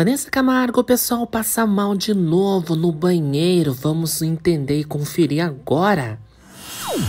Vanessa Camargo, o pessoal passa mal de novo no banheiro. Vamos entender e conferir agora.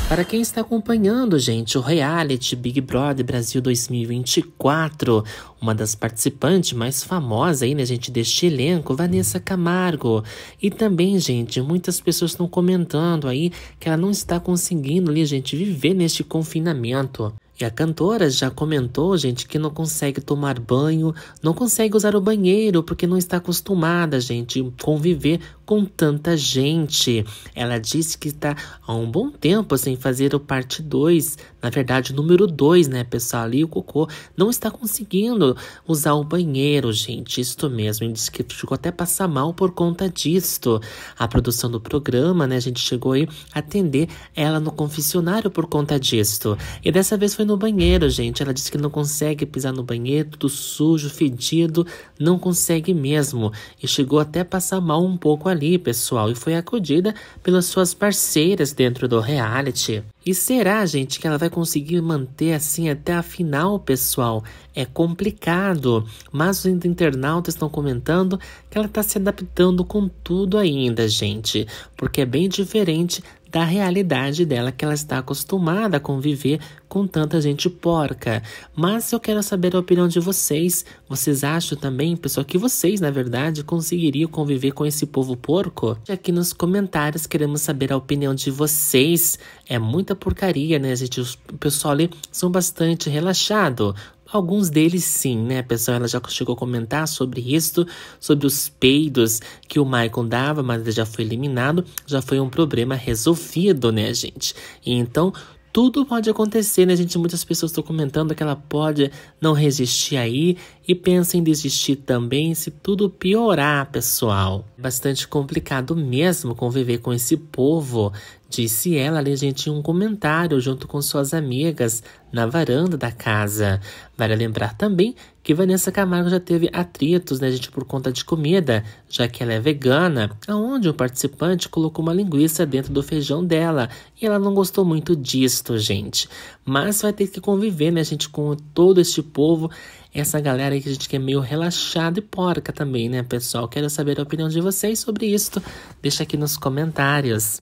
Para quem está acompanhando, gente, o reality Big Brother Brasil 2024, uma das participantes mais famosas aí, né, gente, deste elenco, Vanessa Camargo. E também, gente, muitas pessoas estão comentando aí que ela não está conseguindo ali, gente, viver neste confinamento. E a cantora já comentou, gente, que não consegue tomar banho, não consegue usar o banheiro porque não está acostumada, gente, conviver com tanta gente. Ela disse que está há um bom tempo sem fazer o parte 2, na verdade, número 2, né, pessoal? Ali o cocô não está conseguindo usar o banheiro, gente. Isto mesmo. Ele disse que ficou até passar mal por conta disto. A produção do programa, né, a gente chegou aí a atender ela no confessionário por conta disto. E dessa vez foi no banheiro, gente. Ela disse que não consegue pisar no banheiro, tudo sujo, fedido, não consegue mesmo. E chegou até a passar mal um pouco ali ali, pessoal, e foi acudida pelas suas parceiras dentro do reality. E será, gente, que ela vai conseguir manter assim até a final, pessoal? É complicado, mas os internautas estão comentando que ela está se adaptando com tudo ainda, gente, porque é bem diferente da realidade dela que ela está acostumada a conviver com tanta gente porca. Mas eu quero saber a opinião de vocês. Vocês acham também, pessoal, que vocês, na verdade, conseguiriam conviver com esse povo porco? Aqui nos comentários queremos saber a opinião de vocês. É muita porcaria, né, gente? O pessoal ali são bastante relaxado. Alguns deles sim, né, pessoal? Ela já chegou a comentar sobre isso, sobre os peidos que o Michael dava, mas já foi eliminado, já foi um problema resolvido, né, gente? Então, tudo pode acontecer, né, gente? Muitas pessoas estão comentando que ela pode não resistir aí e pensa em desistir também se tudo piorar, pessoal. Bastante complicado mesmo conviver com esse povo, disse ela ali, gente, em um comentário junto com suas amigas na varanda da casa. Vale lembrar também que Vanessa Camargo já teve atritos, né, gente, por conta de comida, já que ela é vegana, aonde um participante colocou uma linguiça dentro do feijão dela e ela não gostou muito disto, gente. Mas vai ter que conviver, né, gente, com todo este povo essa galera aí que a gente quer meio relaxada e porca também, né, pessoal? Quero saber a opinião de vocês sobre isso. Deixa aqui nos comentários.